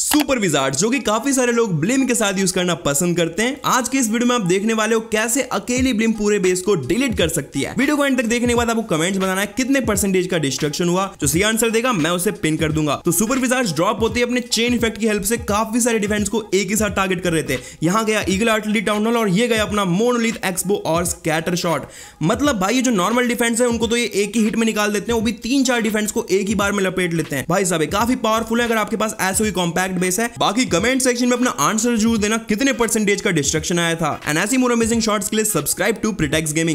super wizard जो कि काफी सारे लोग ब्लिम के साथ यूज करना पसंद करते हैं आज के इस वीडियो में आप देखने वाले हो कैसे अकेली ब्लिम पूरे बेस को डिलीट कर सकती है वीडियो को एंड तक देखने के बाद आपको कमेंट्स बताना है कितने परसेंटेज का डिस्ट्रक्शन हुआ जो सी आंसर देगा मैं उसे पिन कर दूंगा तो सुपर विजार्ड ड्रॉप होती है अपने चेन इफेक्ट की हेल्प से काफी सारे डिफेंस को एक ही साथ टारगेट कर रहे थे यहाँ गया ईगल आर्टली टाउन हॉल और ये गया अपना मोनोलिथ एक्सपो और स्कैटर शॉट मतलब भाई जो नॉर्मल डिफेंस है उनको तो ये एक ही हिट में निकाल देते हैं वो भी तीन चार डिफेंस को एक ही बार में लपेट लेते हैं भाई साहब काफी पावरफुल है अगर आपके पास ऐसे ही कॉम्पैक्ट फैक्ट बेस है बाकी कमेंट सेक्शन में अपना आंसर जरूर देना कितने परसेंटेज का डिस्ट्रक्शन आया था एंड ऐसी मोर अमेजिंग शॉर्ट्स के लिए सब्सक्राइब टू प्रिटेक्स गेमिंग